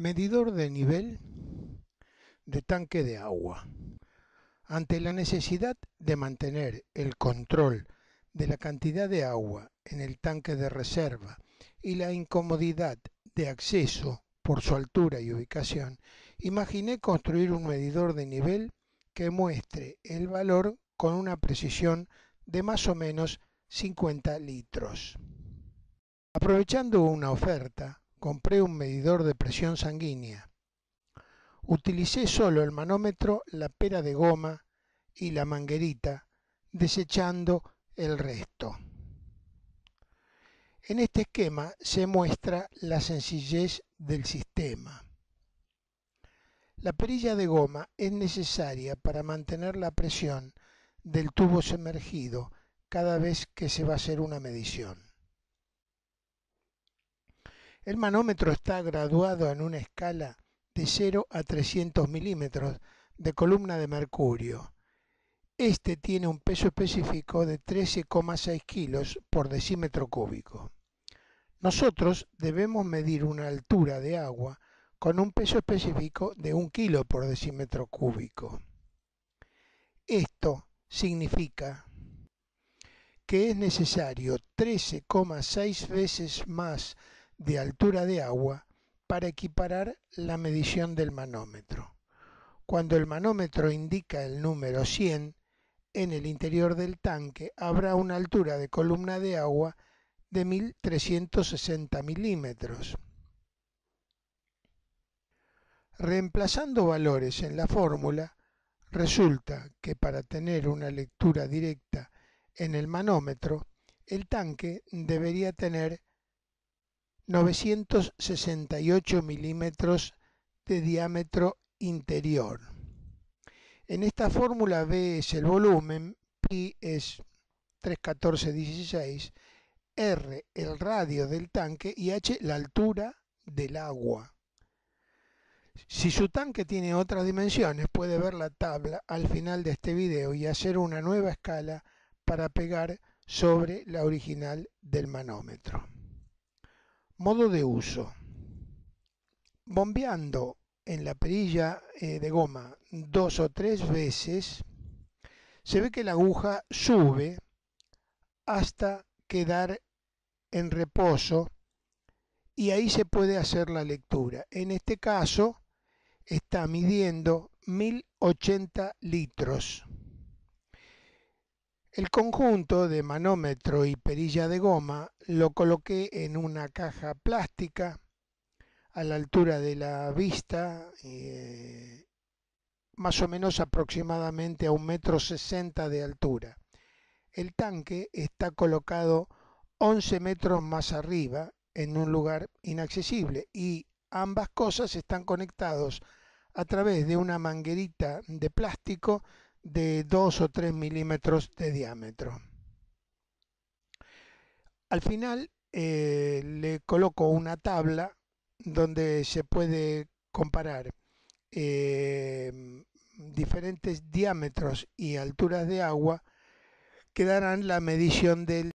Medidor de nivel de tanque de agua. Ante la necesidad de mantener el control de la cantidad de agua en el tanque de reserva y la incomodidad de acceso por su altura y ubicación, imaginé construir un medidor de nivel que muestre el valor con una precisión de más o menos 50 litros. Aprovechando una oferta compré un medidor de presión sanguínea. Utilicé solo el manómetro, la pera de goma y la manguerita, desechando el resto. En este esquema se muestra la sencillez del sistema. La perilla de goma es necesaria para mantener la presión del tubo sumergido cada vez que se va a hacer una medición. El manómetro está graduado en una escala de 0 a 300 milímetros de columna de mercurio. Este tiene un peso específico de 13,6 kilos por decímetro cúbico. Nosotros debemos medir una altura de agua con un peso específico de 1 kilo por decímetro cúbico. Esto significa que es necesario 13,6 veces más de altura de agua para equiparar la medición del manómetro. Cuando el manómetro indica el número 100, en el interior del tanque habrá una altura de columna de agua de 1360 milímetros. Reemplazando valores en la fórmula, resulta que para tener una lectura directa en el manómetro, el tanque debería tener 968 milímetros de diámetro interior. En esta fórmula B es el volumen, pi es 314,16, R el radio del tanque y H la altura del agua. Si su tanque tiene otras dimensiones, puede ver la tabla al final de este video y hacer una nueva escala para pegar sobre la original del manómetro. Modo de uso. Bombeando en la perilla eh, de goma dos o tres veces, se ve que la aguja sube hasta quedar en reposo y ahí se puede hacer la lectura. En este caso está midiendo 1080 litros. El conjunto de manómetro y perilla de goma lo coloqué en una caja plástica a la altura de la vista, eh, más o menos aproximadamente a un metro sesenta de altura. El tanque está colocado 11 metros más arriba en un lugar inaccesible y ambas cosas están conectados a través de una manguerita de plástico de 2 o 3 milímetros de diámetro. Al final eh, le coloco una tabla donde se puede comparar eh, diferentes diámetros y alturas de agua que darán la medición del